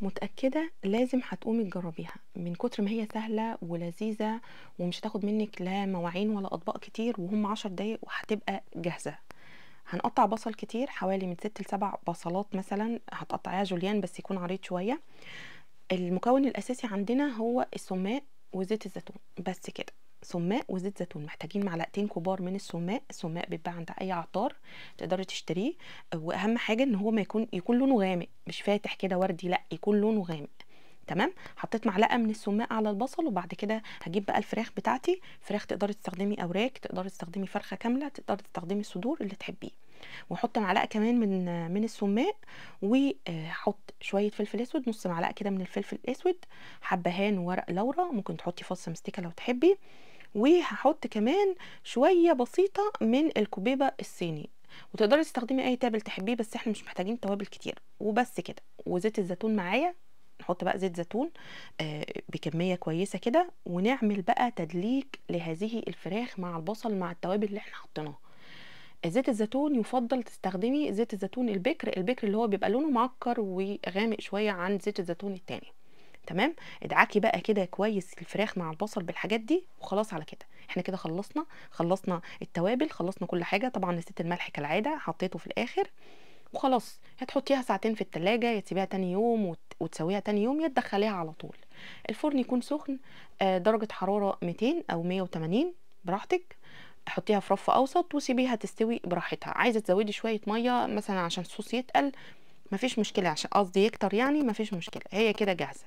متأكدة لازم هتقومي تجربيها من كتر ما هي سهلة ولذيذة ومش هتاخد منك لا مواعين ولا أطباق كتير وهم عشر دقايق وهتبقى جاهزة هنقطع بصل كتير حوالي من ست لسبع بصلات مثلا هتقطعيها جوليان بس يكون عريض شوية المكون الأساسي عندنا هو السماق وزيت الزيتون بس كده سماق وزيت زيتون محتاجين معلقتين كبار من السماق السماق بيتباع عند اي عطار تقدري تشتريه آه، واهم حاجه ان هو ما يكون يكون لونه غامق مش فاتح كده وردي لا يكون لونه غامق تمام حطيت معلقه من السماق على البصل وبعد كده هجيب بقى الفراخ بتاعتي فراخ تقدري تستخدمي اوراك تقدري تستخدمي فرخه كامله تقدري تستخدمي الصدور اللي تحبيه واحط معلقه كمان من من السماق وحط شويه فلفل اسود نص معلقه كده من الفلفل الاسود حبهان ورق لورا ممكن تحطي فص مستكه لو تحبي وهحط كمان شويه بسيطه من الكوبيبه الصيني وتقدري تستخدمي اي تابل تحبيه بس احنا مش محتاجين توابل كتير وبس كده وزيت الزيتون معايا نحط بقى زيت زيتون آه، بكميه كويسه كده ونعمل بقى تدليك لهذه الفراخ مع البصل مع التوابل اللي احنا حطيناها زيت الزيتون يفضل تستخدمي زيت الزيتون البكر البكر اللي هو بيبقى لونه معكر وغامق شويه عن زيت الزيتون التاني تمام ادعكي بقى كده كويس الفراخ مع البصل بالحاجات دي وخلاص على كده احنا كده خلصنا خلصنا التوابل خلصنا كل حاجه طبعا نسيت الملح كالعاده حطيته في الاخر وخلاص هتحطيها ساعتين في التلاجة يا تسيبيها تاني يوم وتسويها تاني يوم يا تدخليها على طول الفرن يكون سخن آه، درجة حرارة 200 أو 180 براحتك حطيها في رف أوسط وسيبيها تستوي براحتها عايزة تزودي شوية مية مثلا عشان الصوص يتقل مفيش مشكله عشان قصدي يكتر يعني مفيش مشكله هي كده جاهزه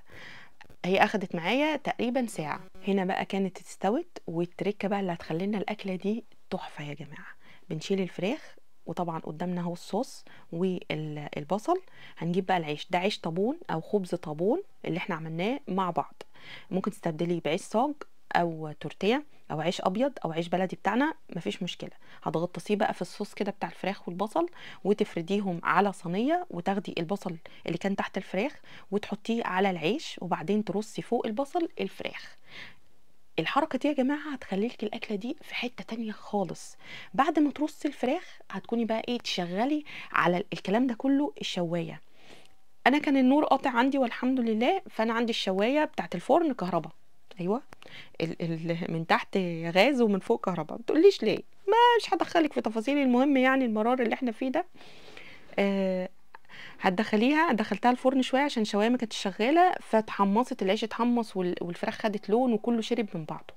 هي اخدت معايا تقريبا ساعه هنا بقى كانت استوت والتركه بقى اللي هتخلينا الاكله دي تحفه يا جماعه بنشيل الفراخ وطبعا قدامنا اهو الصوص والبصل هنجيب بقى العيش ده عيش طابون او خبز طابون اللي احنا عملناه مع بعض ممكن تستبدليه بعيش صاج او تورتيه او عيش ابيض او عيش بلدي بتاعنا مفيش مشكله هتغطسيه بقى في الصوص كده بتاع الفراخ والبصل وتفرديهم على صينيه وتاخدي البصل اللي كان تحت الفراخ وتحطيه على العيش وبعدين ترصي فوق البصل الفراخ الحركه دي يا جماعه هتخلي لك الاكله دي في حته تانية خالص بعد ما ترصي الفراخ هتكوني بقى ايه تشغلي على الكلام ده كله الشوايه انا كان النور قاطع عندي والحمد لله فانا عندي الشوايه بتاعه الفرن كهرباء ايوه ال ال من تحت غاز ومن فوق كهرباء ما تقوليش ليه ما مش هدخلك في تفاصيل المهم يعني المرار اللي احنا فيه ده آه هتدخليها دخلتها الفرن شويه عشان الشوايه ما كانتش شغاله فتحمصت العيش اتحمص والفراخ خدت لون وكله شرب من بعضه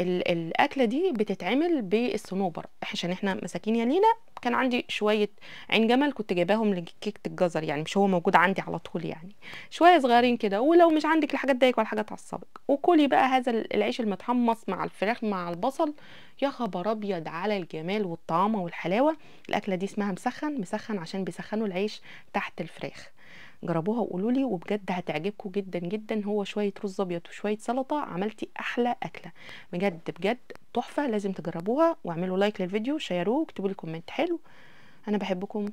الاكله دي بتتعمل بالصنوبر عشان احنا مساكين يا لينا كان عندي شويه عين جمل كنت جايباهم لكيكه الجزر يعني مش هو موجود عندي على طول يعني شويه صغيرين كده ولو مش عندك الحاجات ديك ولا حاجه تعصبك وكلي بقى هذا العيش المتحمص مع الفراخ مع البصل يا خبر ابيض على الجمال والطعامه والحلاوه الاكله دي اسمها مسخن مسخن عشان بيسخنوا العيش تحت الفراخ جربوها وقولوا لي وبجد هتعجبكم جدا جدا هو شويه رز ابيض وشويه سلطه عملتي احلى اكله بجد بجد تحفه لازم تجربوها واعملوا لايك للفيديو شيروه واكتبوا لي كومنت حلو انا بحبكم